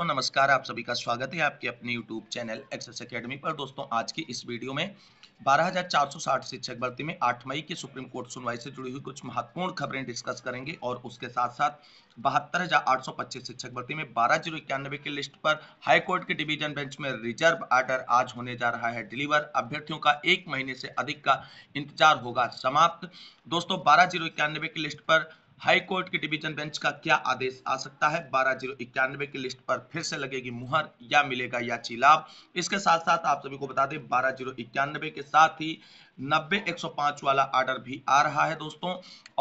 दोस्तों नमस्कार आप सभी का स्वागत है आपके अपने YouTube चैनल एक्सेस एकेडमी पर दोस्तों आज की इस वीडियो में 12,460 शिक्षक भर्ती में 8 मई की सुप्रीम कोर्ट सुनवाई से जुड़ी हुई कुछ महत्वपूर्ण खबरें डिस्कस करेंगे और उसके साथ साथ बहत्तर शिक्षक भर्ती में बारह जीरो इक्यानवे की लिस्ट पर हाईकोर्ट के डिवीजन बेंच में रिजर्व आर्डर आज होने जा रहा है डिलीवर अभ्यर्थियों का एक महीने से अधिक का इंतजार होगा समाप्त दोस्तों बारह जीरो इक्यानवे की लिस्ट पर हाई कोर्ट के डिवीजन बेंच का क्या आदेश आ सकता है बारह जीरो इक्यानवे की लिस्ट पर फिर से लगेगी मुहर या मिलेगा याची लाभ इसके साथ साथ आप सभी को बता दें बारह जीरो इक्यानवे के साथ ही नब्बे एक सौ पांच वाला आर्डर भी आ रहा है दोस्तों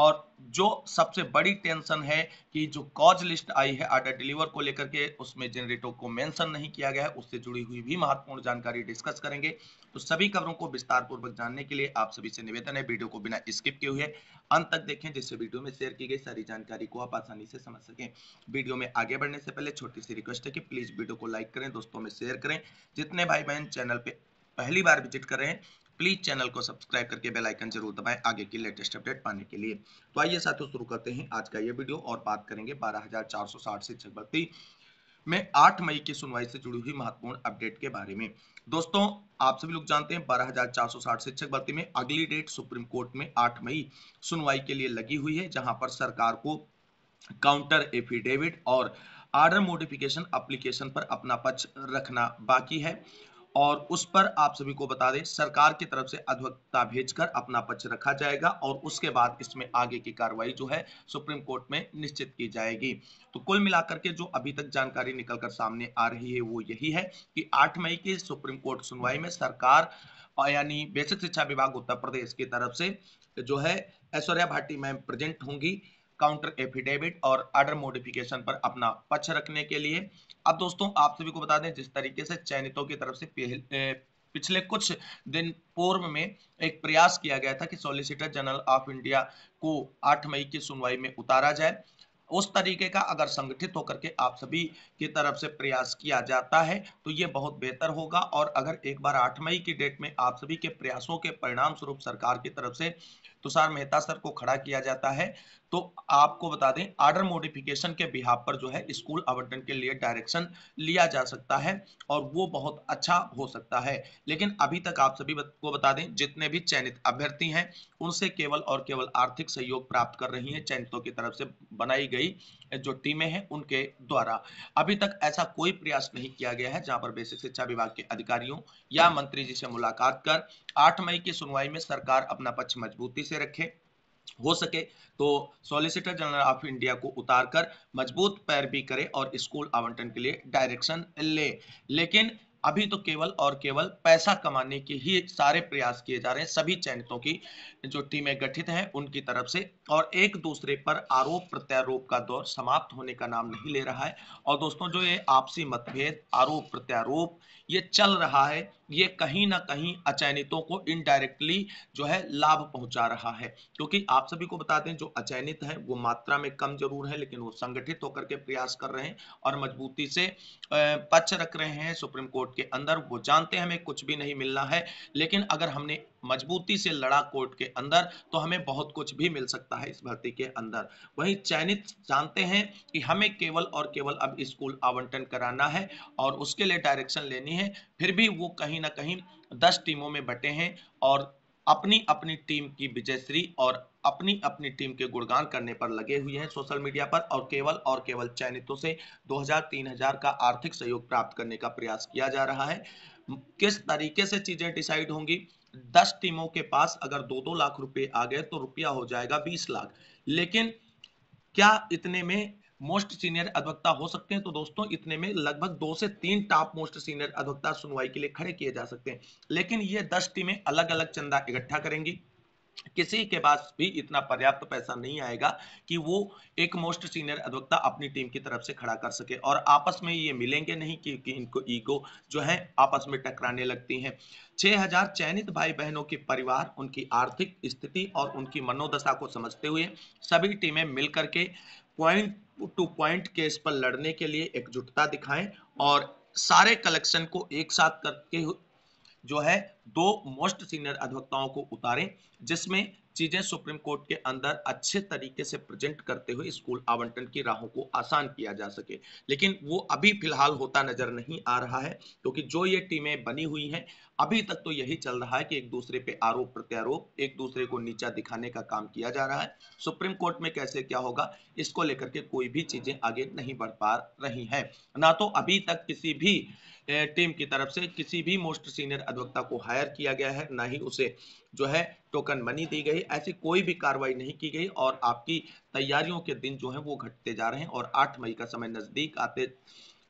और जो सबसे बड़ी टेंशन है कि जो कॉज लिस्ट आई है आर्डर डिलीवर को लेकर के उसमें जनरेटर को मेंशन नहीं किया गया है उससे जुड़ी हुई भी महत्वपूर्ण जानकारी डिस्कस करेंगे तो सभी खबरों को विस्तार पूर्वक जानने के लिए आप सभी से निवेदन है वीडियो को बिना स्किप किए हुए अंत तक देखें जिससे वीडियो में शेयर की गई सारी जानकारी को आप आसानी से समझ सकें वीडियो में आगे बढ़ने से पहले छोटी सी रिक्वेस्ट है कि प्लीज वीडियो को लाइक करें दोस्तों में शेयर करें जितने भाई बहन चैनल पर पहली बार विजिट कर रहे हैं प्लीज चैनल को सब्सक्राइब करके बेल आइकन जरूर दबाएं आगे की लेटेस्ट अपडेट पाने के लिए तो आइए साथियों शुरू करते हैं आज का ये वीडियो और बात करेंगे 12,460 शिक्षक भर्ती में 8 मई की सुनवाई से जुड़ी हुई महत्वपूर्ण अपडेट के बारे में दोस्तों आप सभी लोग जानते हैं 12,460 शिक्षक भर्ती में अगली डेट सुप्रीम कोर्ट में आठ मई सुनवाई के लिए लगी हुई है जहाँ पर सरकार को काउंटर एफिडेविट और आर्डर मोडिफिकेशन एप्लीकेशन पर अपना पक्ष रखना बाकी है और उस पर आप सभी को बता दें सरकार की तरफ से अधिवक्ता भेजकर अपना पक्ष रखा जाएगा और उसके बाद इसमें आगे की कार्रवाई जो है सुप्रीम कोर्ट में निश्चित की जाएगी तो कुल मिलाकर के जो अभी तक जानकारी निकलकर सामने आ रही है वो यही है कि 8 मई की सुप्रीम कोर्ट सुनवाई में सरकार यानी बेसिक शिक्षा विभाग उत्तर प्रदेश की तरफ से जो है ऐश्वर्या भाटी मैम प्रेजेंट होंगी काउंटर एफिडेविट और आर्डर मोडिफिकेशन पर अपना पक्ष रखने के लिए अब दोस्तों आप सभी को बता दें जिस तरीके से चयनितों की तरफ से पिछले कुछ दिन पूर्व में एक प्रयास किया गया था कि सॉलिसिटर जनरल ऑफ इंडिया को 8 मई की सुनवाई में उतारा जाए उस तरीके का अगर संगठित होकर के आप सभी की तरफ से प्रयास किया जाता है तो ये बहुत बेहतर होगा और अगर एक बार 8 मई की डेट में आप सभी के प्रयासों के परिणाम स्वरूप सरकार की तरफ से तुषार मेहता सर को खड़ा किया जाता है तो आपको बता दें आर्डर मोडिफिकेशन के बिहार पर जो है स्कूल आवंटन के लिए डायरेक्शन लिया जा सकता है और वो बहुत अच्छा हो सकता है लेकिन अभी तक आप सभी को बता दें जितने भी चयनित अभ्यर्थी हैं उनसे केवल और केवल आर्थिक सहयोग प्राप्त कर रही है चयनितों की तरफ से बनाई गई जो टीमें हैं उनके द्वारा अभी तक ऐसा कोई प्रयास नहीं किया गया है जहां पर बेसिक शिक्षा विभाग के अधिकारियों या मंत्री जी से मुलाकात कर 8 मई की सुनवाई में सरकार अपना पक्ष मजबूती से रखें हो सके तो सॉलिसिटर जनरल ऑफ इंडिया को उतारकर मजबूत पैर भी करे और स्कूल आवंटन के लिए डायरेक्शन ले लेकिन अभी तो केवल और केवल पैसा कमाने के ही सारे प्रयास किए जा रहे हैं सभी चयनितों की जो टीमें गठित हैं उनकी तरफ से और एक दूसरे पर आरोप प्रत्यारोप का दौर समाप्त होने का नाम नहीं ले रहा है और दोस्तों जो ये आपसी मतभेद आरोप प्रत्यारोप ये चल रहा है ये कहीं ना कहीं अचयनितों को इनडायरेक्टली जो है लाभ पहुंचा रहा है क्योंकि आप सभी को बता दें जो अचयनित है वो मात्रा में कम जरूर है लेकिन वो संगठित होकर के प्रयास कर रहे हैं और मजबूती से पक्ष रख रहे हैं सुप्रीम कोर्ट के अंदर वो जानते हैं हमें कुछ भी नहीं मिलना है लेकिन अगर हमने मजबूती से लड़ा कोर्ट के अंदर तो हमें बहुत कुछ भी मिल सकता है इस भर्ती के अंदर वही चयनित जानते हैं कि हमें केवल और केवल अब स्कूल आवंटन कराना है और उसके लिए डायरेक्शन लेनी है फिर भी वो कहीं ना कहीं दस टीमों में बटे हैं और अपनी अपनी टीम की विजयश्री और अपनी अपनी टीम के गुणगान करने पर लगे हुए हैं सोशल मीडिया पर और केवल और केवल चयनितों से 2000-3000 का आर्थिक सहयोग प्राप्त करने का प्रयास किया जा रहा है किस तरीके से चीजें डिसाइड होंगी दस टीमों के पास अगर दो दो लाख रुपए आ गए तो रुपया हो जाएगा बीस लाख लेकिन क्या इतने में मोस्ट सीनियर अधिवक्ता हो सकते हैं तो दोस्तों इतने में लगभग दो से तीन टॉप मोस्ट सीनियर अधिवक्ता सुनवाई के लिए खड़े किए जा सकते हैं लेकिन ये दस टीमें अलग अलग चंदा इकट्ठा करेंगी किसी के पास भी इतना पर्याप्त पैसा नहीं आएगा कि वो एक मोस्ट सीनियर अधिवक्ता अपनी टीम की तरफ से खड़ा कर सके और आपस में ये मिलेंगे नहीं क्योंकि इनको ईगो जो है आपस में टकराने लगती हैं 6000 चयनित भाई बहनों के परिवार उनकी आर्थिक स्थिति और उनकी मनोदशा को समझते हुए सभी टीमें मिलकर के पॉइंट टू पॉइंट केस पर लड़ने के लिए एकजुटता दिखाएं और सारे कलेक्शन को एक साथ करके जो है दो मोस्ट सीनियर अधिवक्ताओं को उतारें जिसमें चीजें सुप्रीम कोर्ट के अंदर अच्छे तरीके से प्रेजेंट करते हुए स्कूल आवंटन की राहों को आसान किया जा सके लेकिन वो अभी फिलहाल होता नजर नहीं आ रहा है क्योंकि तो जो ये टीमें बनी हुई हैं अभी तक तो यही चल रहा है कि एक दूसरे पे आरोप प्रत्यारोप एक दूसरे को नीचा दिखाने का काम किया जा रहा है सुप्रीम कोर्ट में कैसे क्या होगा इसको लेकर के कोई भी चीजें आगे नहीं बढ़ पा रही है ना तो अभी तक किसी भी टीम की तरफ से किसी भी मोस्ट सीनियर अधिवक्ता को हायर किया गया है ना ही उसे जो है टोकन मनी दी गई ऐसी कोई भी कार्रवाई नहीं की गई और आपकी तैयारियों के दिन जो है वो घटते जा रहे हैं और आठ मई का समय नजदीक आते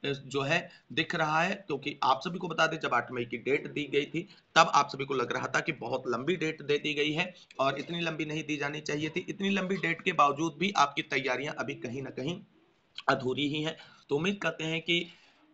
जो है दिख रहा है क्योंकि तो आप सभी को बता दें जब आठ मई की डेट दी गई थी तब आप सभी को लग रहा था कि बहुत लंबी डेट दे दी गई है और इतनी लंबी नहीं दी जानी चाहिए थी इतनी लंबी डेट के बावजूद भी आपकी तैयारियां अभी कहीं ना कहीं अधूरी ही है तो उम्मीद करते हैं कि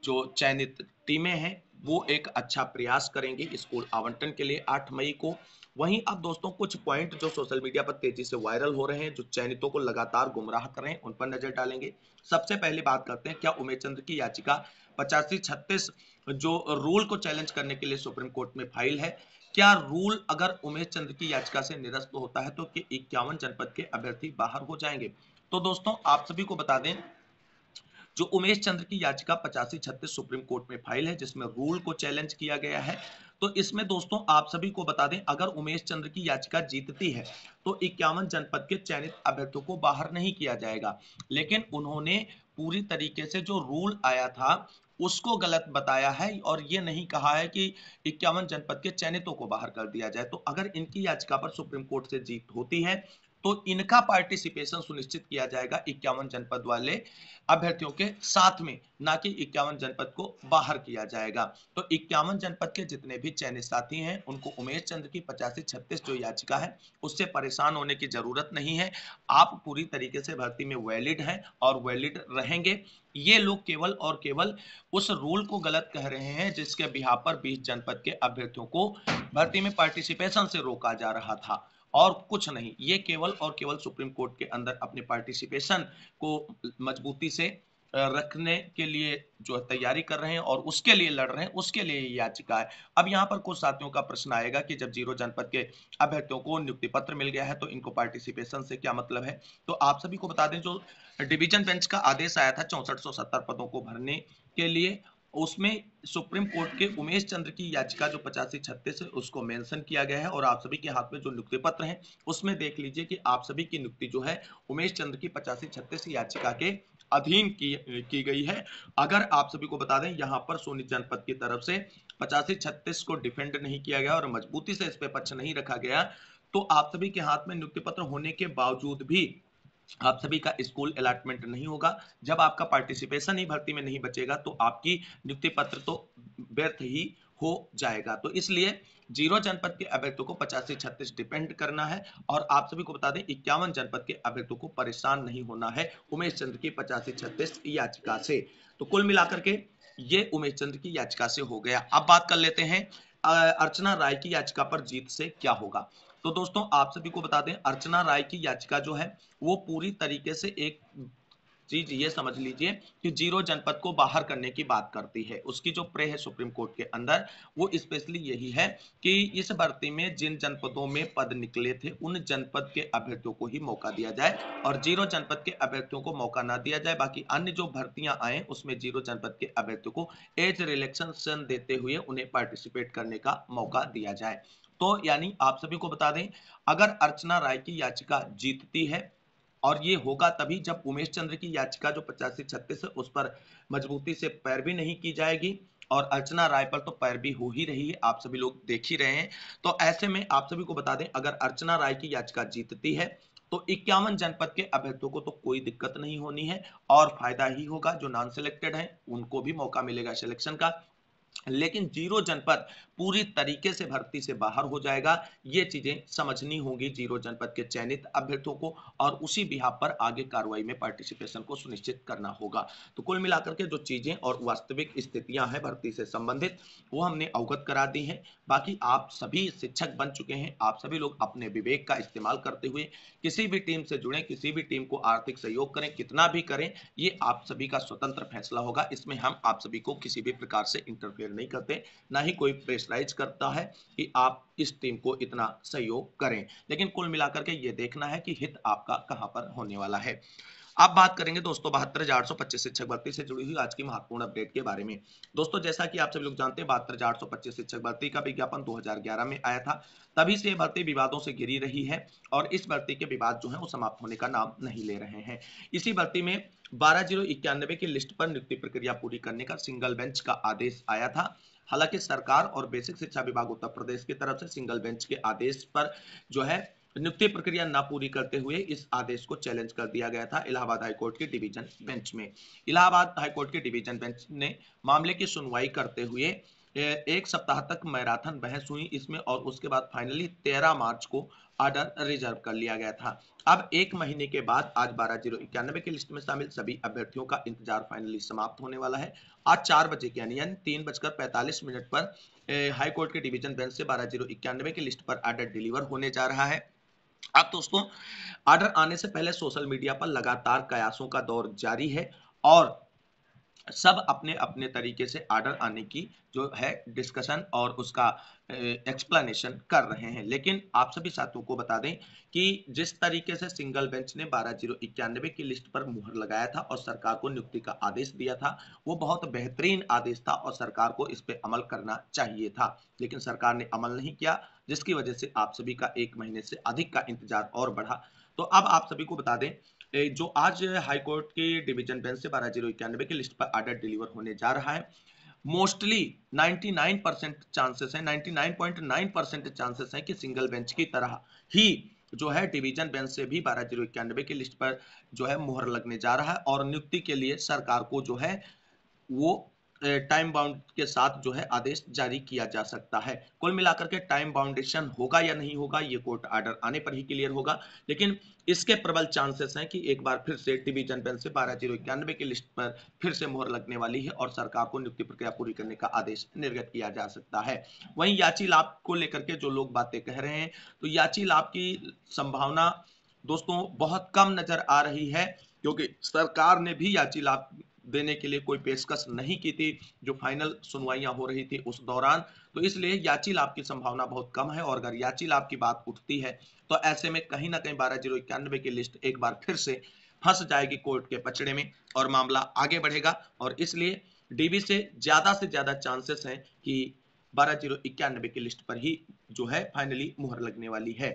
जो चयनित टीमें हैं वो एक अच्छा प्रयास करेंगे स्कूल आवंटन के लिए आठ मई को वहीं अब दोस्तों कुछ पॉइंट जो सोशल मीडिया पर तेजी से वायरल हो रहे हैं जो चयनितों को लगातार गुमराह कर रहे हैं उन पर नजर डालेंगे सबसे पहले बात करते हैं क्या उमेश चंद्र की याचिका पचासी छत्तीस जो रूल को चैलेंज करने के लिए सुप्रीम कोर्ट में फाइल है क्या रूल अगर उमेश चंद्र की याचिका से निरस्त होता है तो इक्यावन जनपद के अभ्यर्थी बाहर हो जाएंगे तो दोस्तों आप सभी को बता दें जो उमेश चंद्र की याचिका पचासी छत्तीस सुप्रीम कोर्ट में फाइल है जिसमें रूल को चैलेंज किया गया है तो इसमें दोस्तों आप सभी को बता दें अगर उमेश चंद्र की याचिका जीतती है तो इक्यावन जनपद के चयनित अभ्यर्थियों को बाहर नहीं किया जाएगा लेकिन उन्होंने पूरी तरीके से जो रूल आया था उसको गलत बताया है और ये नहीं कहा है कि इक्यावन जनपद के चयनितों को बाहर कर दिया जाए तो अगर इनकी याचिका पर सुप्रीम कोर्ट से जीत होती है तो इनका पार्टिसिपेशन सुनिश्चित किया जाएगा इक्यावन जनपद वाले अभ्यर्थियों के साथ में ना कि इक्यावन जनपद को बाहर किया जाएगा तो इक्यावन जनपद के जितने भी चयनित साथी हैं उनको उमेश चंद्र की पचासी छत्तीस जो याचिका है उससे परेशान होने की जरूरत नहीं है आप पूरी तरीके से भर्ती में वैलिड हैं और वैलिड रहेंगे ये लोग केवल और केवल उस रूल को गलत कह रहे हैं जिसके बिहार पर बीस जनपद के अभ्यर्थियों को भर्ती में पार्टिसिपेशन से रोका जा रहा था और कुछ नहीं ये केवल और केवल सुप्रीम कोर्ट के अंदर अपने पार्टिसिपेशन को मजबूती से रखने के लिए जो तैयारी कर रहे हैं और उसके लिए लड़ रहे हैं उसके लिए याचिका है अब यहाँ पर कुछ साथियों का प्रश्न आएगा कि जब जीरो जनपद के अभ्यर्थियों को नियुक्ति पत्र मिल गया है तो इनको पार्टिसिपेशन से क्या मतलब है तो आप सभी को बता दें जो डिवीजन बेंच का आदेश आया था चौसठ पदों को भरने के लिए उसमें सुप्रीम कोर्ट के उमेश चंद्र की याचिका जो पचासी छत्तीस है उसको मेंशन किया गया है और आप सभी के हाथ में जो नियुक्ति पत्र है उसमें देख लीजिए कि आप सभी की नियुक्ति जो है उमेश चंद्र की पचासी छत्तीस याचिका के अधीन की की गई है अगर आप सभी को बता दें यहाँ पर सोनित जनपद की तरफ से पचासी छत्तीस को डिफेंड नहीं किया गया और मजबूती से इस पे पक्ष नहीं रखा गया तो आप सभी के हाथ में नियुक्ति पत्र होने के बावजूद भी आप सभी का स्कूल अलाटमेंट नहीं होगा जब आपका पार्टिसिपेशन ही भर्ती में नहीं बचेगा तो आपकी नियुक्ति पत्र तो व्यर्थ ही हो जाएगा तो इसलिए जीरो जनपद के अभ्यर्थियों को से छत्तीस डिपेंड करना है और आप सभी को बता दें इक्यावन जनपद के अभ्यर्थियों को परेशान नहीं होना है उमेश चंद्र की से छत्तीस याचिका से तो कुल मिलाकर के ये उमेश चंद्र की याचिका से हो गया अब बात कर लेते हैं अर्चना राय की याचिका पर जीत से क्या होगा तो दोस्तों आप सभी को बता दें अर्चना राय की याचिका जो है वो पूरी तरीके से एक चीज ये समझ लीजिए कि जीरो जनपद को बाहर करने की बात करती है उसकी जो प्रे है सुप्रीम कोर्ट के अंदर वो स्पेशली यही है कि इस भर्ती में जिन जनपदों में पद निकले थे उन जनपद के अभ्यर्थियों को ही मौका दिया जाए और जीरो जनपद के अभ्यर्थियों को मौका ना दिया जाए बाकी अन्य जो भर्तियां आए उसमें जीरो जनपद के अभ्यर्थियों को एज रिलेक्शन देते हुए उन्हें पार्टिसिपेट करने का मौका दिया जाए तो यानी आप सभी को बता दें अगर अर्चना राय की याचिका जीतती है और ये होगा तभी जब उमेश चंद्र की याचिका जो पचासी छत्तीस है उस पर मजबूती से पैरवी नहीं की जाएगी और अर्चना राय पर तो पैरवी हो ही रही है आप सभी लोग देख ही रहे हैं तो ऐसे में आप सभी को बता दें अगर अर्चना राय की याचिका जीतती है तो इक्यावन जनपद के अभ्यर्थियों को तो कोई दिक्कत नहीं होनी है और फायदा ही होगा जो नॉन सिलेक्टेड है उनको भी मौका मिलेगा सिलेक्शन का लेकिन जीरो जनपद पूरी तरीके से भर्ती से बाहर हो जाएगा ये चीजें समझनी होगी जीरो जनपद के चयनित अभ्यर्थियों को और उसी बिहा पर आगे कार्रवाई में पार्टिसिपेशन को सुनिश्चित करना होगा तो कुल मिलाकर के जो चीजें और वास्तविक स्थितियां हैं भर्ती से संबंधित वो हमने अवगत करा दी है बाकी आप सभी शिक्षक बन चुके हैं आप सभी लोग अपने विवेक का इस्तेमाल करते हुए किसी भी टीम से जुड़े किसी भी टीम को आर्थिक सहयोग करें कितना भी करें ये आप सभी का स्वतंत्र फैसला होगा इसमें हम आप सभी को किसी भी प्रकार से इंटरफेयर इंटरफेयर नहीं करते ना ही कोई प्रेशराइज करता है कि आप इस टीम को इतना सहयोग करें लेकिन कुल मिलाकर के ये देखना है कि हित आपका कहाँ पर होने वाला है अब बात करेंगे दोस्तों बहत्तर हजार आठ सौ पच्चीस शिक्षक भर्ती से जुड़ी हुई आज की महत्वपूर्ण अपडेट के बारे में दोस्तों जैसा कि आप सभी लोग जानते हैं बहत्तर हजार आठ सौ पच्चीस शिक्षक भर्ती का विज्ञापन 2011 में आया था तभी से ये भर्ती विवादों से गिरी रही है और इस भर्ती के विवाद जो है वो समाप्त होने का नाम नहीं ले रहे हैं इसी भर्ती में बारह जीरो इक्यानबे की लिस्ट पर नियुक्ति प्रक्रिया पूरी करने का सिंगल बेंच का आदेश आया था हालांकि सरकार और बेसिक शिक्षा विभाग उत्तर प्रदेश की तरफ से सिंगल बेंच के आदेश पर जो है नियुक्ति प्रक्रिया न पूरी करते हुए इस आदेश को चैलेंज कर दिया गया था इलाहाबाद हाईकोर्ट के डिवीजन बेंच में इलाहाबाद हाईकोर्ट के डिवीजन बेंच ने मामले की सुनवाई करते हुए एक सप्ताह तक मैराथन बहस हुई इसमें और उसके बाद फाइनली 13 मार्च को आर्डर रिजर्व कर लिया गया था अब एक महीने के बाद आज बारह जीरो इक्यानबे की लिस्ट में शामिल सभी अभ्यर्थियों का इंतजार फाइनली समाप्त होने वाला है आज चार बजे के यानी तीन बजकर पैंतालीस मिनट पर हाईकोर्ट के डिवीजन बेंच से बारह जीरो इक्यानबे की लिस्ट पर आर्डर डिलीवर होने जा रहा है अब दोस्तों ऑर्डर आने से पहले सोशल मीडिया पर लगातार कयासों का दौर जारी है और सब अपने अपने तरीके से आर्डर आने की जो है डिस्कशन और उसका एक्सप्लेनेशन कर रहे हैं लेकिन आप सभी साथियों को बता दें कि जिस तरीके से सिंगल बेंच ने बारह जीरो इक्यानबे की लिस्ट पर मुहर लगाया था और सरकार को नियुक्ति का आदेश दिया था वो बहुत बेहतरीन आदेश था और सरकार को इस पर अमल करना चाहिए था लेकिन सरकार ने अमल नहीं किया जिसकी वजह से आप सभी का एक महीने से अधिक का इंतजार और बढ़ा तो अब आप सभी को बता दें जो आज हाई कोर्ट के डिवीजन बेंच से बारह जीरो इक्यानवे की लिस्ट पर आर्डर डिलीवर होने जा रहा है मोस्टली 99 परसेंट चांसेस है 99.9 परसेंट चांसेस है कि सिंगल बेंच की तरह ही जो है डिवीजन बेंच से भी बारह जीरो इक्यानवे की लिस्ट पर जो है मुहर लगने जा रहा है और नियुक्ति के लिए सरकार को जो है वो टाइम बाउंड के साथ जो है आदेश जारी किया जा सकता है कुल मिलाकर के टाइम बाउंडेशन होगा या नहीं होगा ये कोर्ट आर्डर आने पर ही क्लियर होगा लेकिन इसके प्रबल चांसेस हैं कि एक बार फिर से डिवीजन बेंच से बारह जीरो इक्यानवे की लिस्ट पर फिर से मोहर लगने वाली है और सरकार को नियुक्ति प्रक्रिया पूरी करने का आदेश निर्गत किया जा सकता है वही याची लाभ को लेकर के जो लोग बातें कह रहे हैं तो याची लाभ की संभावना दोस्तों बहुत कम नजर आ रही है क्योंकि सरकार ने भी याची लाभ देने के लिए कोई पेशकश नहीं की थी जो फाइनल सुनवाइयां हो रही थी उस दौरान तो इसलिए याची लाभ की संभावना बहुत कम है और अगर याची लाभ की बात उठती है तो ऐसे में कहीं ना कहीं बारह जीरो इक्यानवे की लिस्ट एक बार फिर से फंस जाएगी कोर्ट के पचड़े में और मामला आगे बढ़ेगा और इसलिए डीबी से ज्यादा से ज्यादा चांसेस हैं कि बारह जीरो इक्यानबे की लिस्ट पर ही जो है फाइनली मुहर लगने वाली है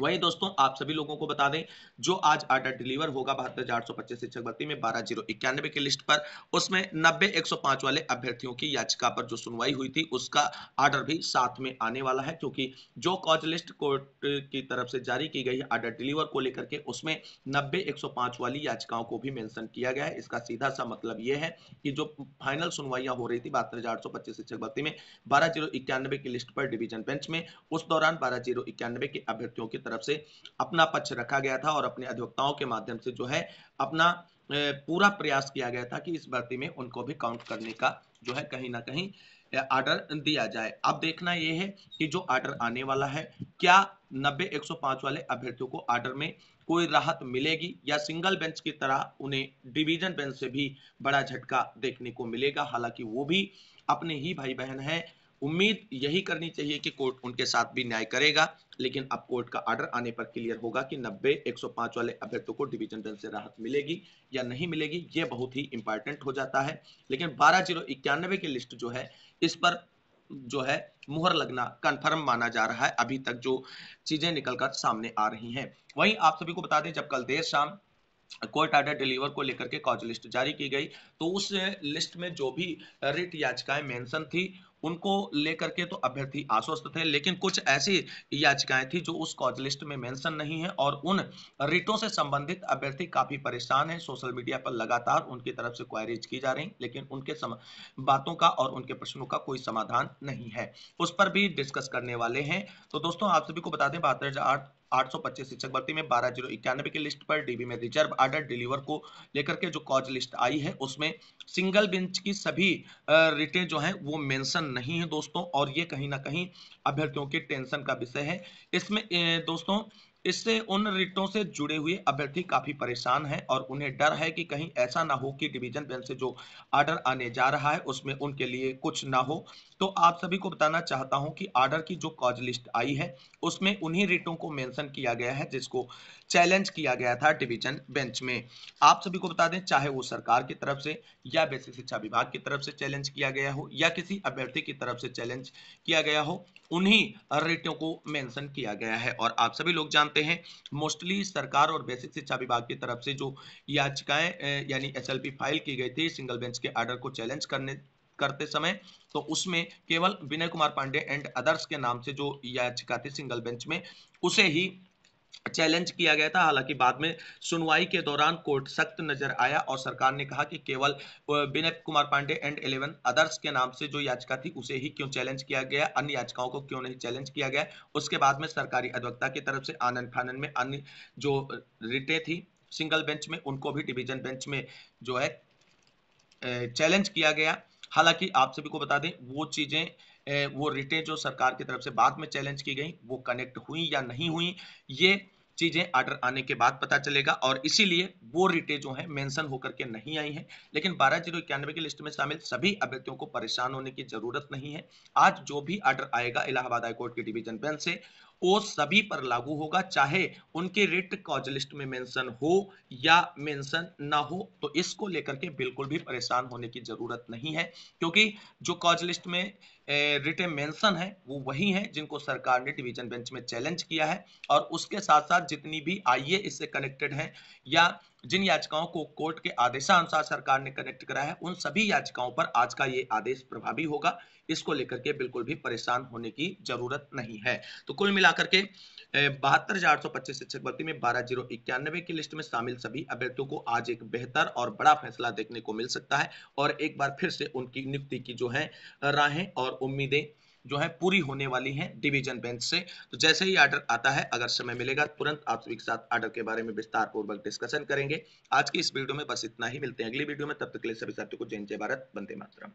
वही दोस्तों आप सभी लोगों को बता दें जो आज आर्डर डिलीवर होगा बहत्तर हजार सौ पच्चीस शिक्षक भर्ती में बारह जीरो इक्यानवे की लिस्ट पर उसमें नब्बे एक सौ पांच वाले अभ्यर्थियों की याचिका पर जो सुनवाई हुई थी उसका आर्डर भी साथ में आने वाला है क्योंकि जो कॉज लिस्ट कोर्ट की तरफ से जारी की गई आर्डर डिलीवर को लेकर के उसमें नब्बे एक सौ पांच वाली याचिकाओं को भी मेंशन किया गया है इसका सीधा सा मतलब यह है कि जो फाइनल सुनवाइयां हो रही थी बहत्तर हजार सौ पच्चीस शिक्षक भर्ती में बारह जीरो इक्यानबे की लिस्ट पर डिवीजन बेंच में उस दौरान बारह जीरो इक्यानबे के अभ्यर्थियों की की तरफ से अपना पक्ष रखा गया था और अपने अधिवक्ताओं के माध्यम से जो है अपना पूरा प्रयास किया गया था कि इस भर्ती में उनको भी काउंट करने का जो है कहीं ना कहीं आर्डर दिया जाए अब देखना यह है कि जो आर्डर आने वाला है क्या नब्बे एक वाले अभ्यर्थियों को आर्डर में कोई राहत मिलेगी या सिंगल बेंच की तरह उन्हें डिवीजन बेंच से भी बड़ा झटका देखने को मिलेगा हालांकि वो भी अपने ही भाई बहन हैं उम्मीद यही करनी चाहिए कि कोर्ट उनके साथ भी न्याय करेगा लेकिन अब कोर्ट का आर्डर आने पर क्लियर होगा कि 90 105 वाले अभ्यर्थियों को डिवीजन बेंच से राहत मिलेगी या नहीं मिलेगी ये बहुत ही इंपॉर्टेंट हो जाता है लेकिन बारह जीरो इक्यानवे की लिस्ट जो है इस पर जो है मुहर लगना कंफर्म माना जा रहा है अभी तक जो चीजें निकलकर सामने आ रही हैं वहीं आप सभी को बता दें जब कल देर शाम कोर्ट आर्डर डिलीवर को लेकर के कॉज लिस्ट जारी की गई तो उस लिस्ट में जो भी रिट याचिकाएं मेंशन थी उनको लेकर के तो अभ्यर्थी आश्वस्त थे लेकिन कुछ ऐसी याचिकाएं थी जो उस कॉज लिस्ट में मेंशन नहीं है और उन रिटों से संबंधित अभ्यर्थी काफी परेशान हैं सोशल मीडिया पर लगातार उनकी तरफ से क्वायरीज की जा रही लेकिन उनके सम... बातों का और उनके प्रश्नों का कोई समाधान नहीं है उस पर भी डिस्कस करने वाले हैं तो दोस्तों आप सभी को बता दें भारतीय 825 शिक्षक भर्ती में बारह जीरो इक्यानवे की लिस्ट पर डीबी में रिजर्व आर्डर डिलीवर को लेकर के जो कॉज लिस्ट आई है उसमें सिंगल बेंच की सभी रिटें जो है वो मेंशन नहीं है दोस्तों और ये कहीं ना कहीं अभ्यर्थियों के टेंशन का विषय है इसमें दोस्तों इससे उन रिटों से जुड़े हुए अभ्यर्थी काफी परेशान हैं और उन्हें डर है कि कहीं ऐसा ना हो कि डिवीजन बेंच से जो आर्डर आने जा रहा है उसमें उनके लिए कुछ ना हो तो आप सभी को बताना चाहता हूं कि आर्डर की जो कॉज लिस्ट आई है उसमें उन्हीं रिटों को मेंशन किया गया है जिसको चैलेंज किया गया था डिवीजन बेंच में आप सभी को बता दें चाहे वो सरकार की तरफ से या बेसिक शिक्षा विभाग की तरफ से चैलेंज किया गया हो या किसी अभ्यर्थी की तरफ से चैलेंज किया गया हो उन्हीं रिटों को मेंशन किया गया है और आप सभी लोग जानते जानते हैं मोस्टली सरकार और बेसिक शिक्षा विभाग की तरफ से जो याचिकाएं यानी एस फाइल की गई थी सिंगल बेंच के आर्डर को चैलेंज करने करते समय तो उसमें केवल विनय कुमार पांडे एंड अदर्स के नाम से जो याचिका थी सिंगल बेंच में उसे ही चैलेंज किया गया था हालांकि बाद में सुनवाई के दौरान कोर्ट सख्त नजर आया और सरकार ने कहा कि केवल Vinay Kumar Pandey and eleven others के नाम से जो याचिका थी उसे ही क्यों चैलेंज किया गया अन्य याचिकाओं को क्यों नहीं चैलेंज किया गया उसके बाद में सरकारी अधिवक्ता की तरफ से आनंद फानन में अन्य जो रिटे थी सिंगल बेंच में उनको भी डिविजन बेंच में जो है चैलेंज किया गया हालांकि आप सभी को बता दें वो चीजें वो रिटें जो सरकार की तरफ से बाद में चैलेंज की गई वो कनेक्ट हुई या नहीं हुई ये चीजें आर्डर आने के बाद पता चलेगा और इसीलिए वो रिटे जो है मेंशन होकर के नहीं आई है लेकिन बारह जीरो इक्यानवे की लिस्ट में शामिल सभी अभ्यर्थियों को परेशान होने की जरूरत नहीं है आज जो भी आर्डर आएगा इलाहाबाद हाईकोर्ट के डिवीजन बेंच से वो सभी पर लागू होगा चाहे उनके रिट कॉज लिस्ट में मेंशन हो या मेंशन ना हो तो इसको लेकर के बिल्कुल भी परेशान होने की जरूरत नहीं है क्योंकि जो कॉज लिस्ट में रिट मेंशन है वो वही है जिनको सरकार ने डिवीजन बेंच में चैलेंज किया है और उसके साथ साथ जितनी भी आई इससे कनेक्टेड है या जिन याचिकाओं को कोर्ट के आदेशानुसार सरकार ने कनेक्ट कराया है उन सभी याचिकाओं पर आज का ये आदेश प्रभावी होगा इसको लेकर के बिल्कुल भी परेशान होने की जरूरत नहीं है तो कुल मिलाकर के बहत्तर हजार सौ पच्चीस शिक्षक भर्ती में बारह जीरो इक्यानवे की लिस्ट में शामिल सभी अभ्यर्थियों को आज एक बेहतर और बड़ा फैसला देखने को मिल सकता है और एक बार फिर से उनकी नियुक्ति की जो है राहें और उम्मीदें जो है पूरी होने वाली है डिवीजन बेंच से तो जैसे ही आर्डर आता है अगर समय मिलेगा तुरंत आप सभी के साथ आर्डर के बारे में विस्तार पूर्वक डिस्कशन करेंगे आज की इस वीडियो में बस इतना ही मिलते हैं अगली वीडियो में तब तक के लिए सभी साथियों को जय जय भारत बंदे मातरम